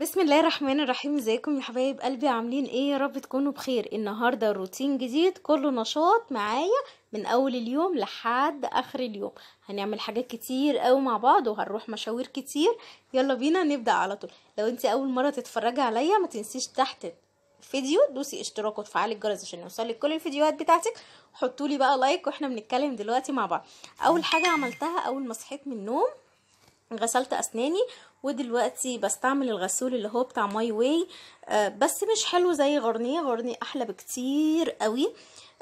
بسم الله الرحمن الرحيم ازيكم يا حبايب قلبي عاملين ايه يا رب تكونوا بخير النهارده روتين جديد كله نشاط معايا من اول اليوم لحد اخر اليوم هنعمل حاجات كتير قوي مع بعض وهنروح مشاوير كتير يلا بينا نبدا على طول لو انت اول مره تتفرجي عليا ما تنسيش تحت الفيديو دوسي اشتراك وتفعلي الجرس عشان يوصلك كل الفيديوهات بتاعتك حطوا لي بقى لايك واحنا بنتكلم دلوقتي مع بعض اول حاجه عملتها اول ما صحيت من النوم غسلت اسناني ودلوقتي بستعمل الغسول اللي هو بتاع ماي واي آه، بس مش حلو زي غرنيه غرنيه احلى بكتير قوي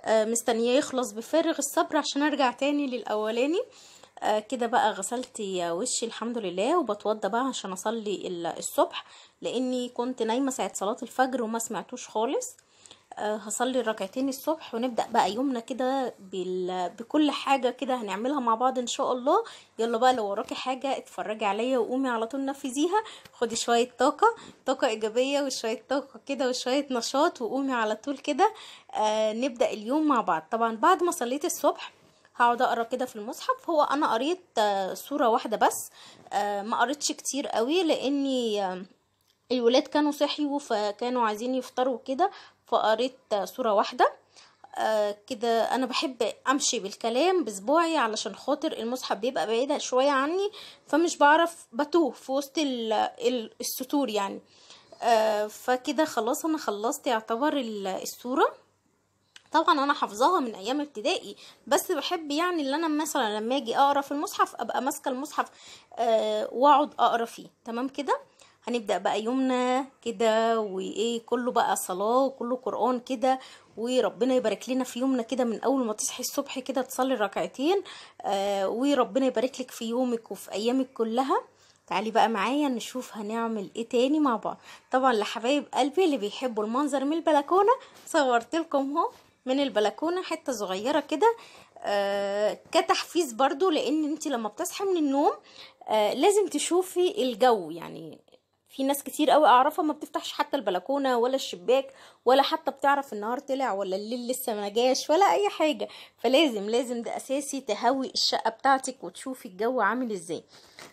آه، مستنياه يخلص بفارغ الصبر عشان ارجع تاني للاولاني آه، كده بقى غسلت وشي الحمد لله وبتوضى بقى عشان اصلي الصبح لاني كنت نايمه ساعه صلاه الفجر وما سمعتوش خالص آه، هصلي الركعتين الصبح ونبدا بقى يومنا كده بكل حاجه كده هنعملها مع بعض ان شاء الله يلا بقى لو وراكي حاجه اتفرجي عليا وقومي على طول نفذيها خدي شويه طاقه طاقه ايجابيه وشويه طاقه كده وشويه نشاط وقومي على طول كده آه نبدا اليوم مع بعض طبعا بعد ما صليت الصبح هقعد اقرا كده في المصحف هو انا قريت آه سوره واحده بس آه ما قريتش كتير قوي لاني آه الولاد كانوا صحيوا فكانوا عايزين يفطروا كده فقريت صورة واحدة آه كده انا بحب امشي بالكلام بصباعي علشان خاطر المصحف بيبقى بعيد شويه عني فمش بعرف بتوه في وسط السطور يعني آه فكده خلاص انا خلصت يعتبر الصوره طبعا انا حافظاها من ايام ابتدائي بس بحب يعني اللي انا مثلا لما اجي اقرا في المصحف ابقى ماسكه المصحف آه واقعد اقرا فيه تمام كده هنبدأ بقى يومنا كده وايه كله بقى صلاة وكله قرآن كده وربنا يبارك لنا في يومنا كده من اول ما تصحي الصبح كده تصلي ركعتين آه وربنا يبارك لك في يومك وفي ايامك كلها تعالي بقى معايا نشوف هنعمل ايه تاني مع بعض طبعا لحبايب قلبي اللي بيحبوا المنظر من البلكونه صورت لكم اهو من البلكونه حته صغيره كده آه كتحفيز برضو لان انت لما بتصحي من النوم آه لازم تشوفي الجو يعني في ناس كتير قوي اعرفها ما بتفتحش حتى البلكونه ولا الشباك ولا حتى بتعرف النهار طلع ولا الليل لسه ما جاش ولا اي حاجه فلازم لازم ده اساسي تهوي الشقه بتاعتك وتشوفي الجو عامل ازاي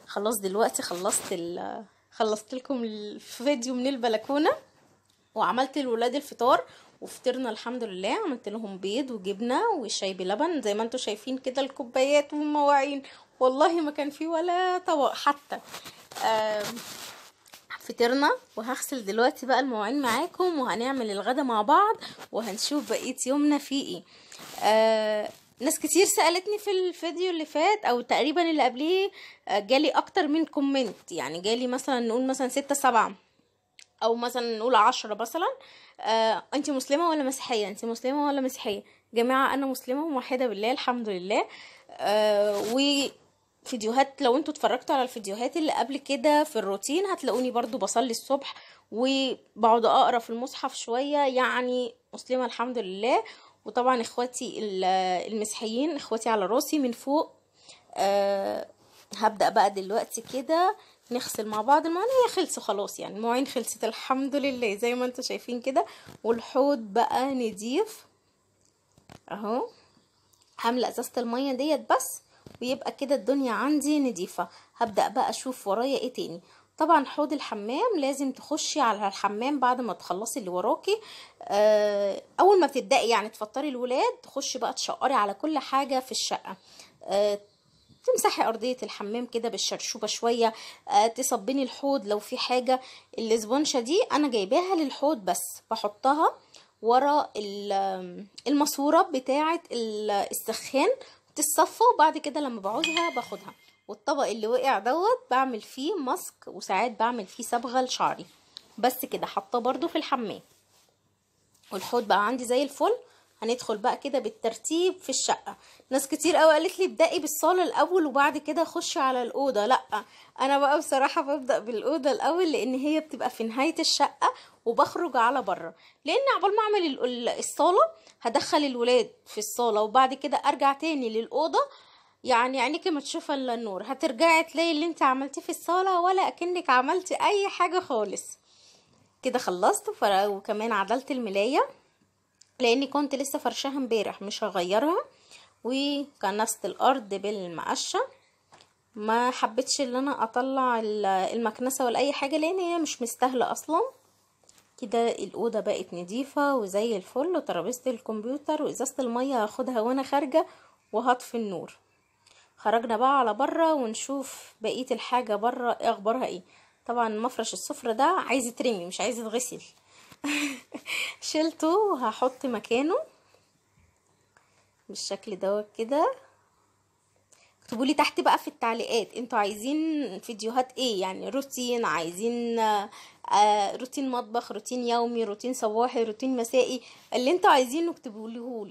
خلاص دلوقتي خلصت ال... خلصت لكم الفيديو من البلكونه وعملت لولاد الفطار وفطرنا الحمد لله عملت لهم بيض وجبنه وشاي بلبن زي ما انتم شايفين كده الكوبايات والمواعين والله ما كان في ولا طبق حتى آه فطرنا وهغسل دلوقتي بقى المواعين معاكم وهنعمل الغدا مع بعض وهنشوف بقيه يومنا فيه ايه آه ناس كتير سالتني في الفيديو اللي فات او تقريبا اللي قبليه آه، جالي اكتر من كومنت يعني جالي مثلا نقول مثلا ستة سبعة او مثلا نقول عشرة مثلا آه انت مسلمة ولا مسيحية انت مسلمة ولا مسيحية جماعة انا مسلمة وموحدة بالله الحمد لله آه فيديوهات لو انتوا اتفرجتوا على الفيديوهات اللي قبل كده في الروتين هتلاقوني برضو بصلي الصبح وبقعد اقرا في المصحف شويه يعني مسلمه الحمد لله وطبعا اخواتي المسيحيين اخواتي على راسي من فوق أه هبدا بقى دلوقتي كده نغسل مع بعض المواعين هي خلصوا خلاص يعني المواعين خلصت الحمد لله زي ما انتوا شايفين كده والحوض بقى نضيف اهو هامله ازازه الميه ديت بس ويبقى كده الدنيا عندي نضيفة هبدأ بقى اشوف ورايا ايه تاني طبعا حوض الحمام لازم تخشي على الحمام بعد ما تخلصي اللي وراكي آه، اول ما بتبدأي يعني تفطري الولاد تخشي بقى تشقري على كل حاجة في الشقة آه، تمسحي ارضيه الحمام كده بالشرشوبه شويه آه تصبني الحوض لو في حاجه الاسبونشه دي انا جايباها للحوض بس بحطها ورا الماسوره بتاعه السخان بتتصفى وبعد كده لما بعوزها باخدها والطبق اللي وقع دوت بعمل فيه ماسك وساعات بعمل فيه صبغه لشعري بس كده حاطاه برده في الحمام والحوض بقى عندي زي الفل هندخل بقى كده بالترتيب في الشقه ناس كتير قوي قالت لي ابدأي بالصاله الاول وبعد كده خشي على الاوضه لا انا بقى بصراحه ببدا بالاوضه الاول لان هي بتبقى في نهايه الشقه وبخرج على بره لان عقبال ما اعمل الصاله هدخل الولاد في الصالة وبعد كده ارجع تاني للأوضة يعني عينيكي ما تشوف الا النور هترجعي تلاقي اللي انت عملتيه في الصالة ولا اكنك عملتي اي حاجة خالص كده خلصت وكمان عدلت الملاية لاني كنت لسه فرشاها امبارح مش هغيرها وكنست الارض بالمقشه ما حبيتش ان انا اطلع المكنسه ولا اي حاجه لان هي مش مستاهله اصلا كده الاوضه بقت نظيفه وزي الفل وترابيزه الكمبيوتر وازازه الميه هاخدها وانا خارجه وهطفي النور خرجنا بقى على بره ونشوف بقيه الحاجه بره ايه اخبارها ايه طبعا مفرش السفرة ده عايز يترمي مش عايز يتغسل شلته وهحط مكانه بالشكل دوت كده اكتبوا لي تحت بقى في التعليقات انتوا عايزين فيديوهات ايه يعني روتين عايزين آه روتين مطبخ روتين يومي روتين صباحي روتين مسائي اللي انتوا عايزينه اكتبوا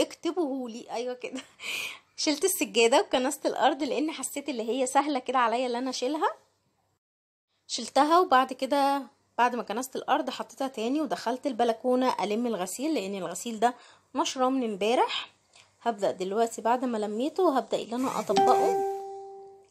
اكتبوهولي ايوه كده شلت السجاده وكنست الارض لان حسيت اللي هي سهله كده عليا اللي انا اشيلها شلتها وبعد كده بعد ما كنست الارض حطيتها تاني ودخلت البلكونه الم الغسيل لان الغسيل ده مشروم من امبارح هبدأ دلوقتي بعد ما لميته هبدأ ان انا اطبقه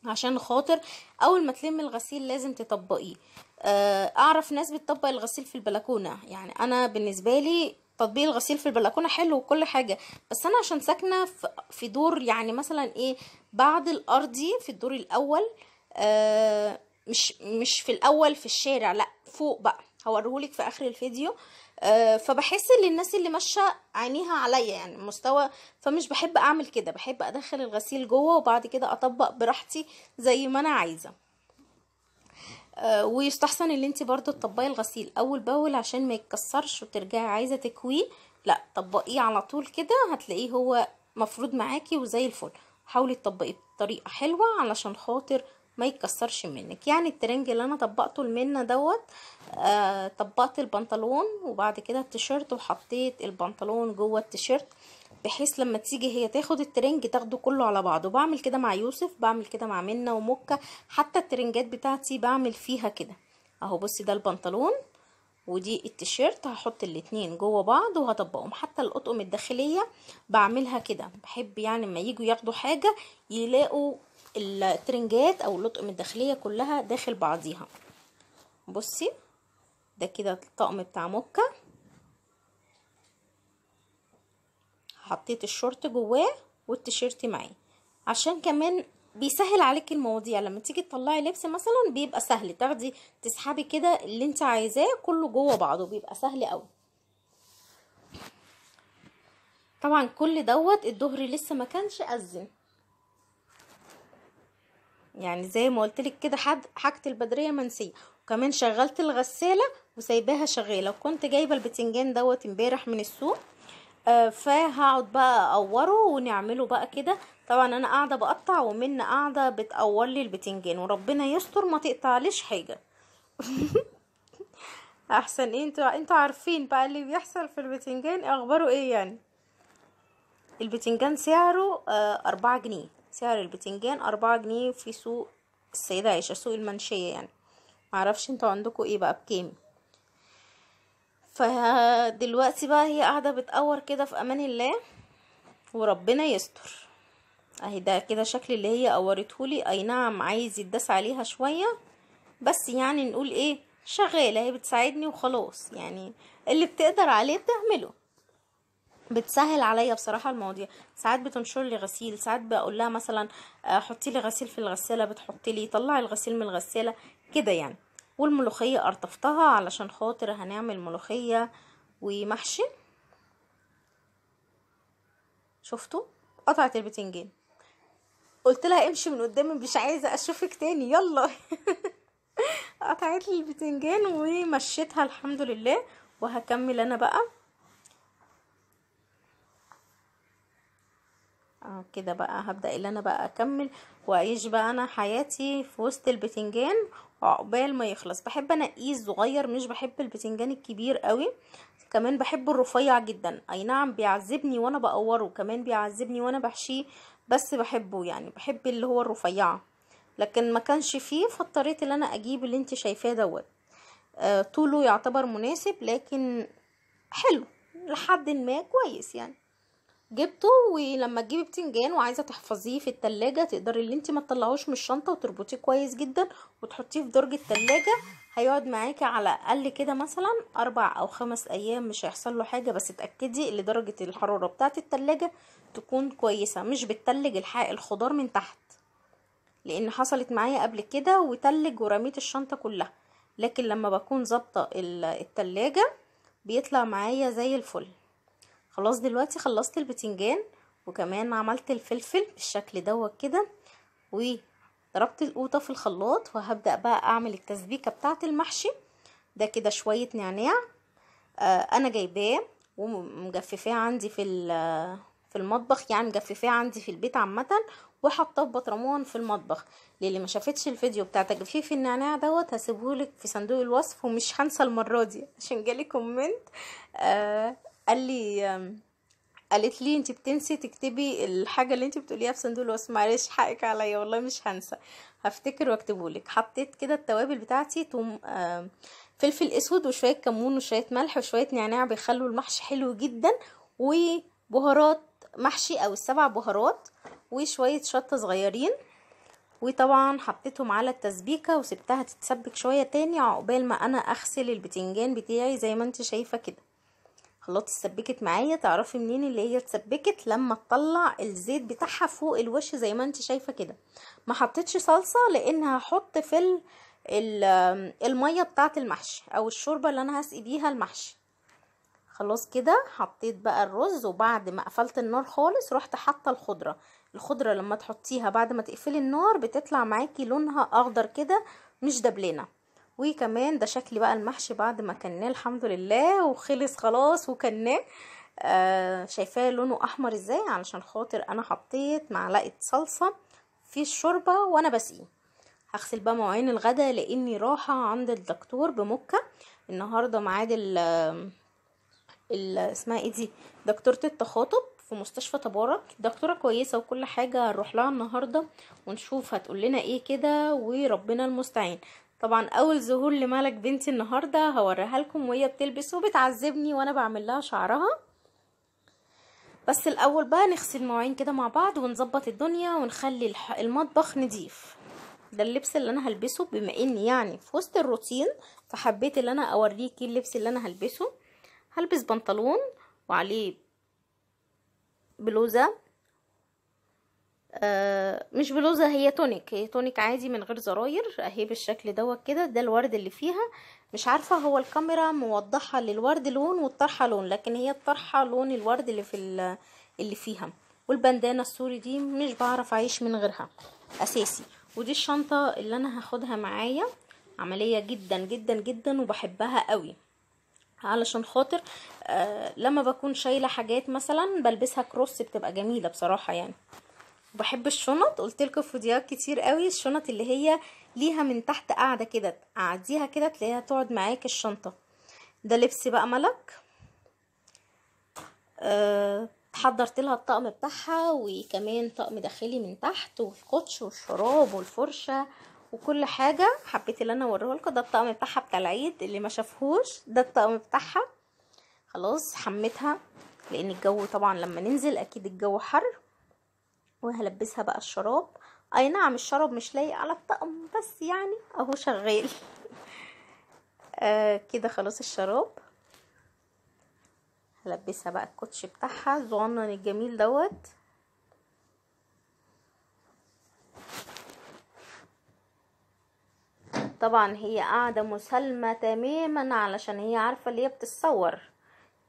عشان خاطر اول ما تلم الغسيل لازم تطبقيه آه، اعرف ناس بتطبق الغسيل في البلكونه يعني انا بالنسبه لي تطبيق الغسيل في البلكونه حلو وكل حاجه بس انا عشان ساكنه في دور يعني مثلا ايه بعد الارضي في الدور الاول آه، مش مش في الاول في الشارع لا فوق بقى هوريهولك في اخر الفيديو آه، فبحس ان الناس اللي ماشيه عينيها عليا يعني مستوى فمش بحب اعمل كده بحب ادخل الغسيل جوه وبعد كده اطبق براحتي زي ما انا عايزه آه، ويستحسن ان انت برضو تطبقي الغسيل اول باول عشان ما يتكسرش وترجعي عايزه تكويه لا طبقيه على طول كده هتلاقيه هو مفروض معاكي وزي الفل حاولي تطبقيه بطريقه حلوه علشان خاطر ما يتكسرش منك يعني الترنج اللي انا طبقته المنة دوت آه طبقت البنطلون وبعد كده التيشيرت وحطيت البنطلون جوه التيشيرت بحيث لما تيجي هي تاخد الترنج تاخده كله على بعضه بعمل كده مع يوسف بعمل كده مع منة ومكة حتى الترنجات بتاعتي بعمل فيها كده اهو بصي ده البنطلون ودي التيشيرت هحط الاتنين جوه بعض وهطبقهم حتى القطقم الداخليه بعملها كده بحب يعني لما يجوا ياخدوا حاجه يلاقوا الترنجات او اللطقم الداخليه كلها داخل بعضيها بصي ده كده الطقم بتاع مكه حطيت الشورت جواه والتيشيرت معاه عشان كمان بيسهل عليك المواضيع لما تيجي تطلعي لبس مثلا بيبقى سهل تاخدي تسحبي كده اللي انت عايزاه كله جوه بعضه بيبقى سهل قوي طبعا كل دوت الظهر لسه ما كانش اذن يعني زي ما قلت لك كده حد حاجه البدريه منسيه وكمان شغلت الغساله وسايباها شغاله وكنت جايبه البتنجان دوت امبارح من السوق آه فهقعد بقى اقوره ونعمله بقى كده طبعا انا قاعده بقطع ومن قاعده بتقور لي البتنجان وربنا يستر ما تقطعليش حاجه احسن إيه انتوا انتوا عارفين بقى اللي بيحصل في البتنجان اخباره ايه يعني البتنجان سعره آه أربعة جنيه سعر البتنجان أربعة جنيه في سوق السيدة عيشة سوق المنشية يعني معرفش انتوا عندكم ايه بقى بكام فدلوقتي بقى هي قاعدة بتقور كده في أمان الله وربنا يستر اهي ده كده شكل اللي هي قورتهولي اي نعم عايز يتداس عليها شوية بس يعني نقول ايه شغالة هي بتساعدني وخلاص يعني اللي بتقدر عليه بتعمله بتسهل عليا بصراحة المواضيع ساعات بتنشر لي غسيل ساعات بقول لها مثلا آه، حطي لي غسيل في الغسالة بتحطي لي طلعي الغسيل من الغسالة كده يعني والملوخية قرطفتها علشان خاطر هنعمل ملوخية ومحشي شفتوا قطعت البتنجان قلت لها امشي من قدامي مش عايزه اشوفك تاني يلا قطعت لي البتنجان ومشيتها الحمد لله وهكمل انا بقى اه كده بقى هبدأ اللي انا بقى اكمل واعيش بقى انا حياتي في وسط البتنجان عقبال ما يخلص بحب انقيه الصغير مش بحب البتنجان الكبير قوي كمان بحب الرفيع جدا اي نعم بيعذبني وانا بقوره كمان بيعذبني وانا بحشيه بس بحبه يعني بحب اللي هو الرفيعه لكن ما كانش فيه فاضطريت ان انا اجيب اللي انت شايفاه دوت آه، طوله يعتبر مناسب لكن حلو لحد ما كويس يعني جبته ولما تجيبي بتنجان وعايزه تحفظيه في التلاجة تقدري اللي انت ما تطلعوش من الشنطه وتربطيه كويس جدا وتحطيه في درج التلاجة هيقعد معاكي على الاقل كده مثلا اربع او خمس ايام مش هيحصل له حاجه بس اتاكدي ان درجه الحراره بتاعه التلاجة تكون كويسه مش بتتلج الحق الخضار من تحت لان حصلت معايا قبل كده وتلج ورميت الشنطه كلها لكن لما بكون ظابطه التلاجة بيطلع معايا زي الفل خلاص دلوقتي خلصت البتنجان وكمان عملت الفلفل بالشكل دوت كده وضربت القوطه في الخلاط وهبدا بقى اعمل التسبيكه بتاعه المحشي ده كده شويه نعناع آه انا جايباه ومجففاه عندي في في المطبخ يعني مجففاه عندي في البيت عامه وحطاه بطرمون في المطبخ للي ما شافتش الفيديو بتاع تجفيف النعناع دوت هسيبهولك في صندوق الوصف ومش هنسى المره دي عشان جالي كومنت آه قال لي قالت لي انت بتنسي تكتبي الحاجه اللي انت بتقوليها في صندوق الوصف معلش حقك عليا والله مش هنسى هفتكر واكتبه لك حطيت كده التوابل بتاعتي توم فلفل اسود وشويه كمون وشويه ملح وشويه نعناع بيخلوا المحشي حلو جدا وبهارات محشي او السبع بهارات وشويه شطه صغيرين وطبعا حطيتهم على التسبيكة وسبتها تتسبك شوية تاني عقبال ما انا اغسل البتنجان بتاعي زي ما انت شايفة كده خلاط اتسبكت معايا تعرفي منين اللي هي اتسبكت لما تطلع الزيت بتاعها فوق الوش زي ما انت شايفه كده ما حطيتش صلصه لان هحط في الميه بتاعه المحشي او الشوربه اللي انا هسقي بيها المحشي خلاص كده حطيت بقى الرز وبعد ما قفلت النار خالص رحت حاطه الخضره الخضره لما تحطيها بعد ما تقفلي النار بتطلع معاكي لونها اخضر كده مش دبلنه وكمان ده شكل بقى المحشي بعد ما كناه الحمد لله وخلص خلاص وكناه آه شايفاه لونه احمر ازاي علشان خاطر انا حطيت معلقه صلصه في الشوربه وانا بسقيه هغسل بقى مواعين الغدا لاني راحه عند الدكتور بمكه النهارده ميعاد ال اسمها ايه دي دكتوره التخاطب في مستشفى تبارك دكتوره كويسه وكل حاجه هنروح لها النهارده ونشوف هتقول لنا ايه كده وربنا المستعان طبعا اول ظهور لملك بنتي النهارده هوريها لكم وهي بتلبس وبتعذبني وانا بعمل لها شعرها بس الاول بقى نغسل مواعين كده مع بعض ونظبط الدنيا ونخلي المطبخ نضيف ده اللبس اللي انا هلبسه بما اني يعني في وسط الروتين فحبيت ان انا اوريكي اللبس اللي انا هلبسه هلبس بنطلون وعليه بلوزه آه، مش بلوزة هي تونيك هي تونيك عادي من غير زراير اهي بالشكل دوت كده ده الورد اللي فيها مش عارفة هو الكاميرا موضحة للورد لون والطرحة لون لكن هي الطرحة لون الورد اللي في اللي فيها والبندانة السوري دي مش بعرف اعيش من غيرها اساسي ودي الشنطة اللي انا هاخدها معايا عملية جدا جدا جدا وبحبها قوي علشان خاطر آه لما بكون شايلة حاجات مثلا بلبسها كروس بتبقى جميلة بصراحة يعني وبحب الشنط قلت لكم في فيديوهات كتير قوي الشنط اللي هي ليها من تحت قاعده كده قعديها كده تلاقيها تقعد معاك الشنطه ده لبس بقى ملك أه حضرت لها الطقم بتاعها وكمان طقم داخلي من تحت والكوتش والشراب والفرشه وكل حاجه حبيت ان انا اوريه لكم ده الطقم بتاعها بتاع العيد اللي ما شافهوش ده الطقم بتاعها خلاص حميتها لان الجو طبعا لما ننزل اكيد الجو حر وهلبسها بقى الشراب اي نعم الشراب مش لايق على الطقم بس يعني اهو شغال آه كده خلاص الشراب هلبسها بقى الكوتش بتاعها الظنن الجميل دوت طبعا هي قاعدة مسلمه تماما علشان هي عارفة اللي هي بتتصور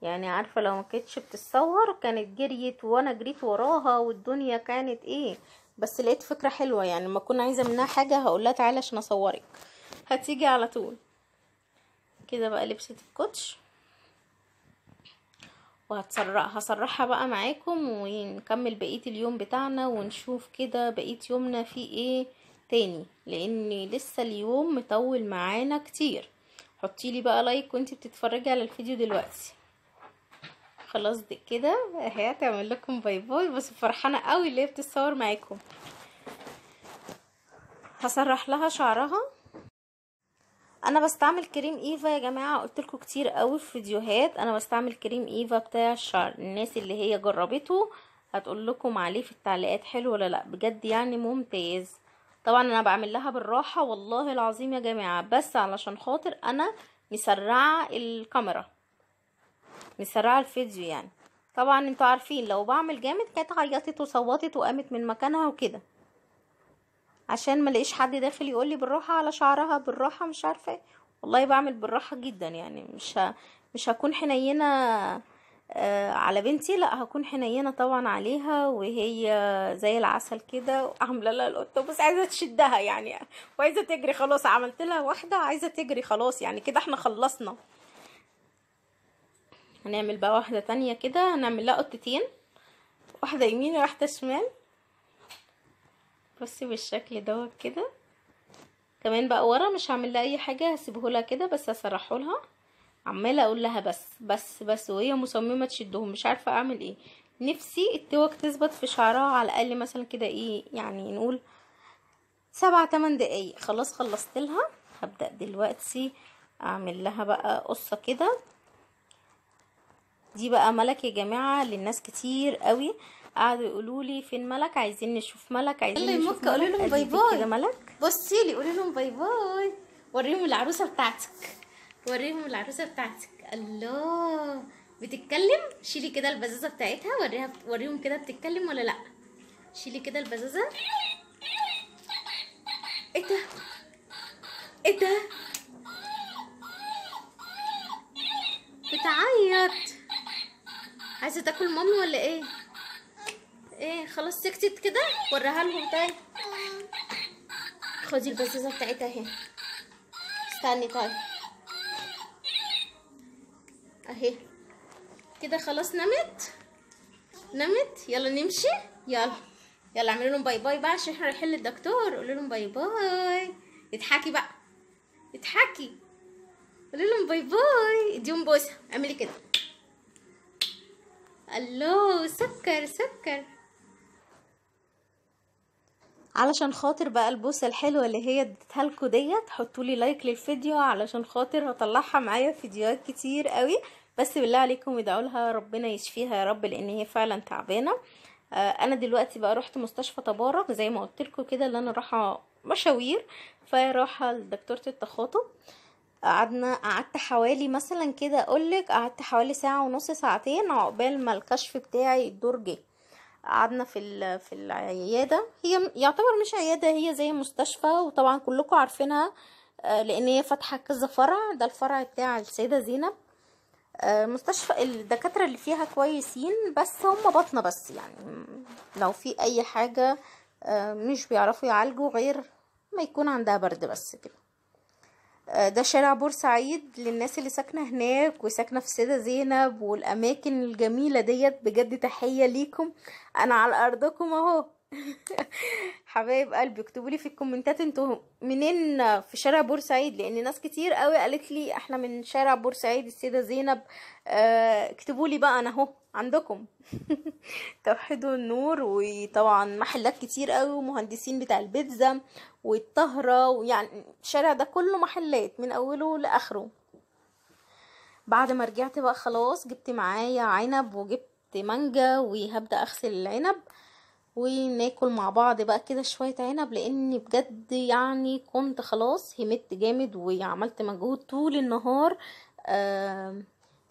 يعني عارفة لو ما كانتش بتتصور كانت جريت وانا جريت وراها والدنيا كانت ايه بس لقيت فكرة حلوة يعني لما اكون عايزة منها حاجة هقولها تعالى عشان اصورك هتيجي على طول كده بقى لبست الكوتش وهتسرق هسرحها بقى معاكم ونكمل بقية اليوم بتاعنا ونشوف كده بقية يومنا فيه ايه تاني لان لسه اليوم مطول معانا كتير حطيلي بقى لايك وانتي بتتفرجي على الفيديو دلوقتي خلاص دي كده هي هتعمل لكم باي باي بس فرحانه قوي اللي هي بتتصور معاكم هسرح لها شعرها انا بستعمل كريم ايفا يا جماعه قلت لكم كتير قوي في فيديوهات انا بستعمل كريم ايفا بتاع الشعر الناس اللي هي جربته هتقول لكم عليه في التعليقات حلو ولا لا بجد يعني ممتاز طبعا انا بعمل لها بالراحه والله العظيم يا جماعه بس علشان خاطر انا مسرعه الكاميرا مسرعة الفيديو يعني طبعا انتوا عارفين لو بعمل جامد كانت عيطت وصوتت وقامت من مكانها وكده عشان ما لقيش حد داخل يقول لي بالراحه على شعرها بالراحه مش عارفه والله بعمل بالراحه جدا يعني مش مش هكون حنينه آه على بنتي لا هكون حنينه طبعا عليها وهي زي العسل كده عامله لها الاتوبيس عايزه تشدها يعني وعايزه تجري خلاص عملت لها واحده عايزه تجري خلاص يعني كده احنا خلصنا هنعمل بقى واحدة تانية كده هنعمل لها قطتين واحدة يمين وواحدة شمال بصي بالشكل ده كده كمان بقى ورا مش هعمل لها اي حاجة هسيبهولها كده بس هسرحولها عمالة اقول لها بس بس بس وهي مصممة تشدهم مش عارفة اعمل ايه نفسي التوك تثبت في شعرها على الاقل مثلا كده ايه يعني نقول سبعة تمن دقايق خلاص خلصت لها هبدأ دلوقتي اعمل لها بقى قصة كده دي بقى ملك يا جماعه للناس كتير قوي قعدوا يقولوا لي فين ملك عايزين نشوف ملك عايزين نشوف ملك قولي لهم باي باي كده ملك بصي لي قولي لهم باي باي وريهم العروسه بتاعتك وريهم العروسه بتاعتك الله بتتكلم شيلي كده البزازه بتاعتها وريها وريهم كده بتتكلم ولا لا شيلي كده البزازه ايه ده ايه ده بتعيط عايزه تاكل مامي ولا ايه ايه خلاص سكتت كده وريها لهم طيب خدي البزازه بتاعتها اهي استني طيب اهي كده خلاص نمت نمت يلا نمشي يلا يلا اعملوا لهم باي باي بقى عشان احنا رايحين للدكتور قولوا لهم باي باي اضحكي بقى اضحكي قولوا لهم باي باي اديهم بوسه اعملي كده الله سكر سكر علشان خاطر بقى البوسه الحلوه اللي هي اديتها لكم ديت حطوا لي لايك للفيديو علشان خاطر هطلعها معايا فيديوهات كتير قوي بس بالله عليكم ادعوا لها ربنا يشفيها يا رب لان هي فعلا تعبانه آه انا دلوقتي بقى رحت مستشفى تبارك زي ما قلت لكم كده اللي انا رايحه مشاوير فرايحه لدكتوره التخاطب قعدنا قعدت حوالي مثلا كده اقولك قعدت حوالي ساعة ونص ساعتين عقبال ما الكشف بتاعي الدور جه قعدنا في في العياده هي يعتبر مش عياده هي زي مستشفى وطبعا كلكم عارفينها آه، لان هي فاتحه كذا فرع ده الفرع بتاع السيده زينب آه، مستشفى الدكاتره اللي فيها كويسين بس هم بطنه بس يعني لو في اي حاجه آه، مش بيعرفوا يعالجوا غير ما يكون عندها برد بس كده آه، ده شارع بورسعيد للناس اللي ساكنه هناك وساكنه في سيده زينب والاماكن الجميله ديت بجد تحيه ليكم انا على ارضكم اهو حبايب قلبي اكتبوا لي في الكومنتات انتوا منين في شارع بورسعيد لان ناس كتير قوي قالت لي احنا من شارع بورسعيد السيده زينب آه، اكتبوا لي بقى انا اهو عندكم توحيد النور وطبعا محلات كتير قوي ومهندسين بتاع البيتزا والطهره ويعني الشارع ده كله محلات من اوله لاخره بعد ما رجعت بقى خلاص جبت معايا عنب وجبت مانجا وهبدا اغسل العنب وناكل مع بعض بقى كده شويه عنب لان بجد يعني كنت خلاص همت جامد وعملت مجهود طول النهار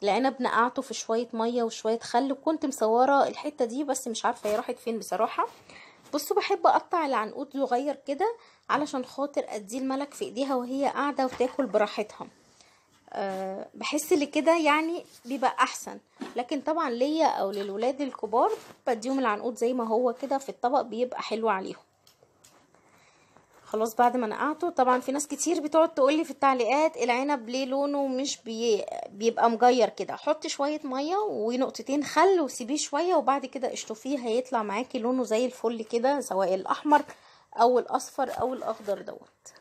العنب نقعته في شويه ميه وشويه خل وكنت مصوره الحته دي بس مش عارفه هي راحت فين بصراحه بصوا بحب اقطع العنقود صغير كده علشان خاطر اديه الملك في ايديها وهي قاعده وتاكل براحتها بحس اللي كده يعني بيبقى احسن لكن طبعا ليا او للولاد الكبار بديهم العنقود زي ما هو كده في الطبق بيبقى حلو عليهم خلاص بعد ما نقعته طبعا في ناس كتير بتقعد تقولي في التعليقات العنب ليه لونه مش بي... بيبقى مجير كده حطي شويه ميه ونقطتين خل وسيبيه شويه وبعد كده اشطفيه هيطلع معاكي لونه زي الفل كده سواء الاحمر او الاصفر او الاخضر دوت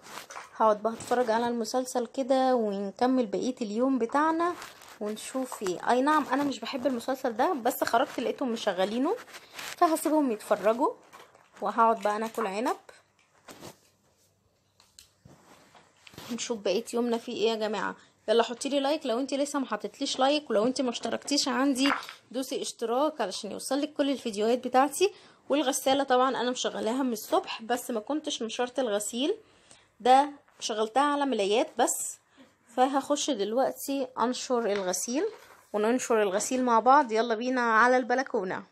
هقعد بقى اتفرج على المسلسل كده ونكمل بقيه اليوم بتاعنا ونشوف ايه اي نعم انا مش بحب المسلسل ده بس خرجت لقيتهم مشغلينه فهسيبهم يتفرجوا وهقعد بقى ناكل عنب نشوف بقيه يومنا فيه ايه يا جماعه يلا حطي لي لايك لو انت لسه ما حطيتليش لايك ولو انت ما اشتركتيش عندي دوسي اشتراك علشان يوصلك كل الفيديوهات بتاعتي والغسالة طبعا انا مشغلاها من الصبح بس ما كنتش نشرت الغسيل ده شغلتها على ملايات بس فهخش دلوقتي انشر الغسيل وننشر الغسيل مع بعض يلا بينا على البلكونة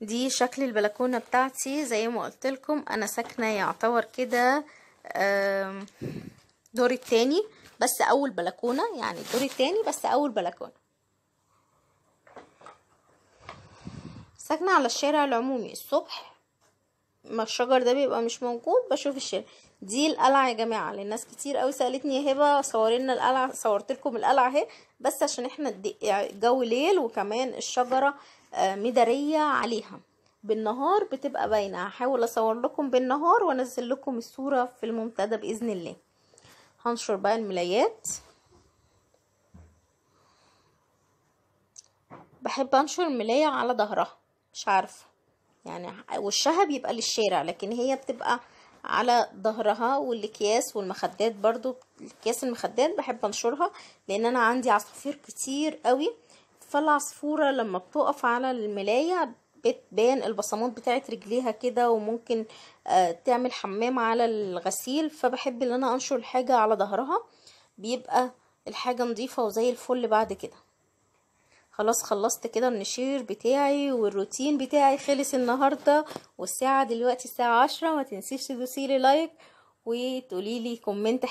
دي شكل البلكونة بتاعتي زي ما قلت لكم انا ساكنة يعتبر كده دور التاني بس اول بلكونة يعني الدور التاني بس اول بلكونة ساكنة على الشارع العمومي الصبح ما الشجر ده بيبقى مش موجود بشوف الشارع دي القلعة يا جماعة للناس كتير قوي سألتني يا هبة صورينا القلعة صورت لكم القلعة اهي بس عشان احنا يعني الجو ليل وكمان الشجرة آه، مدارية عليها بالنهار بتبقى باينة هحاول اصور لكم بالنهار وانزل لكم الصورة في المنتدى بإذن الله هنشر بقى الملايات بحب انشر الملايه على ظهرها مش عارفه يعني وشها بيبقى للشارع لكن هي بتبقى على ظهرها والاكياس والمخدات برضو الاكياس المخدات بحب انشرها لان انا عندي عصافير كتير قوي فالعصفوره لما بتقف على الملايه بتبان البصمات بتاعت رجليها كده وممكن آه، تعمل حمام على الغسيل فبحب ان انا انشر الحاجه على ظهرها بيبقى الحاجه نظيفه وزي الفل بعد كده خلاص خلصت كده النشير بتاعي والروتين بتاعي خلص النهاردة والساعة دلوقتي الساعة عشرة ما تنسيش تدوسيلي لايك وتقوليلي كومنت